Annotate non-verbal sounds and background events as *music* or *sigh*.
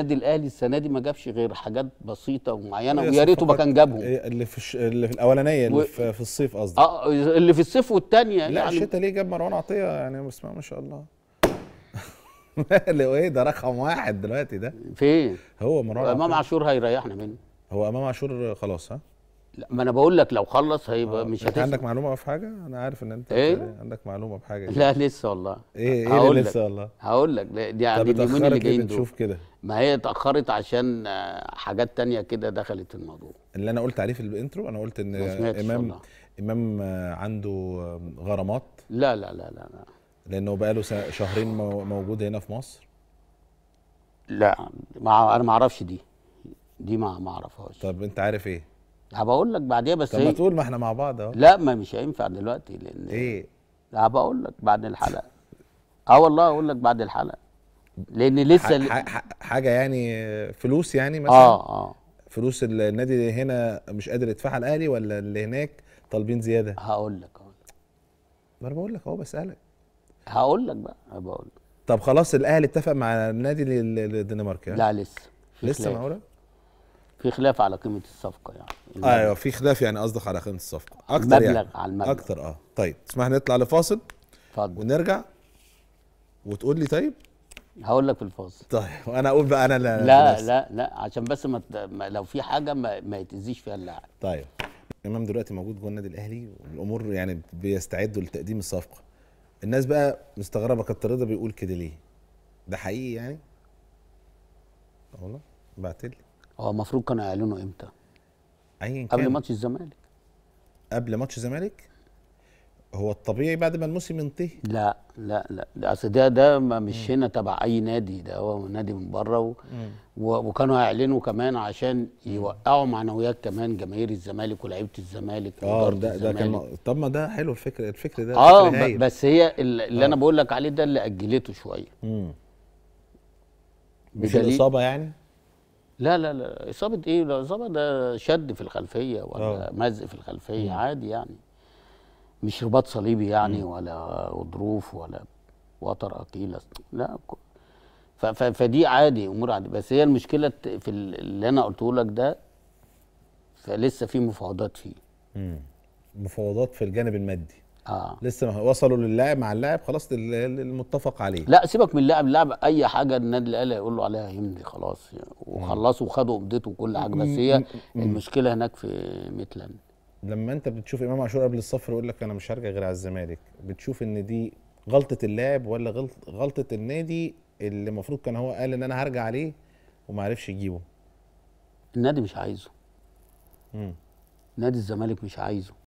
النادي الاهلي السنه دي ما جابش غير حاجات بسيطه ومعينه ويا ريته ما كان جابهم إيه، اللي في ش... اللي في الاولانيه اللي و... في الصيف قصدي اه اللي في الصيف والثانيه لا يعني... الشتاء ليه جاب مروان عطيه يعني بسم الله ما شاء الله *laughs* ايه ده رقم واحد دلوقتي ده فين هو مروان امام عاشور هيريحنا منه هو امام عاشور خلاص ها لا ما انا بقول لك لو خلص هيبقى آه، مش هتفرق عندك معلومه في حاجه انا عارف ان انت إيه؟, إيه. عندك معلومه في حاجه لا لسه والله ايه ايه لسه والله هقول لك دي يعني اليومين اللي جايين دول نشوف كده ما هي اتاخرت عشان آه، حاجات تانية كده دخلت الموضوع اللي انا قلت عليه في الانترو انا قلت ان امام الله. امام عنده غرامات لا لا لا لا, لا. لانه بقاله شهرين موجود هنا في مصر لا ما انا ما اعرفش دي دي ما اعرفهاش طب انت عارف ايه هبقول لك بعديها بس طب ما إيه؟ تقول ما احنا مع بعض اهو لا ما مش هينفع دلوقتي لان ايه هبقول لك بعد الحلقه اه والله اقول لك بعد الحلقه لان لسه حاجه يعني فلوس يعني مثلا اه اه فلوس النادي هنا مش قادر يدفعها الاهلي ولا اللي هناك طالبين زياده هقول لك هقول آه. لك ما انا بقول لك اهو بسالك هقول لك بقى بقول لك طب خلاص الاهلي اتفق مع النادي يعني لا لسه لسه معقوله في خلاف على قيمه الصفقه يعني ايوه في خلاف يعني قصدك على قيمه الصفقه اكتر يعني. المبلغ يعني على المبلغ اكتر اه طيب اسمح نطلع لفاصل اتفضل ونرجع وتقول لي طيب هقول لك في الفاصل طيب وانا اقول بقى انا لا لا لا, لا عشان بس ما لو في حاجه ما, ما يتاذيش فيها اللاعب طيب امام دلوقتي موجود جوه النادي الاهلي والامور يعني بيستعدوا لتقديم الصفقه الناس بقى مستغربه كتر رضا بيقول كده ليه ده حقيقي يعني والله بعتلي اه المفروض كانوا يعلنوا امتى؟ ايا كان قبل ماتش الزمالك قبل ماتش الزمالك؟ هو الطبيعي بعد ما الموسم ينتهي لا لا لا ده اصل ده ده مش م. هنا تبع اي نادي ده هو نادي من بره و... وكانوا هيعلنوا كمان عشان يوقعوا معنويات كمان جماهير الزمالك ولاعيبه الزمالك اه ده ده كان طب ما ده حلو الفكر الفكر ده اه بس هي اللي آه. انا بقول لك عليه ده اللي اجلته شويه مش الاصابه يعني لا لا لا اصابه ايه لا اصابه ده شد في الخلفيه ولا آه. مزق في الخلفيه مم. عادي يعني مش رباط صليبي يعني مم. ولا غضروف ولا وتر اكيلس لا فدي عادي امور عادي بس هي المشكله في اللي انا قلته لك ده فلسه في مفاوضات فيه مم. مفاوضات في الجانب المادي اه لسه ما وصلوا للاعب مع اللاعب خلاص المتفق عليه لا سيبك من اللاعب اللاعب اي حاجه النادي الاهلي يقول له عليها يمضي خلاص وخلصوا وخدوا قبضته وكل حاجه بس هي المشكله هناك في ميتلاند لما انت بتشوف امام عاشور قبل الصفر يقول لك انا مش هرجع غير على الزمالك بتشوف ان دي غلطه اللاعب ولا غلطه النادي اللي المفروض كان هو قال ان انا هرجع عليه وما عرفش يجيبه النادي مش عايزه امم نادي الزمالك مش عايزه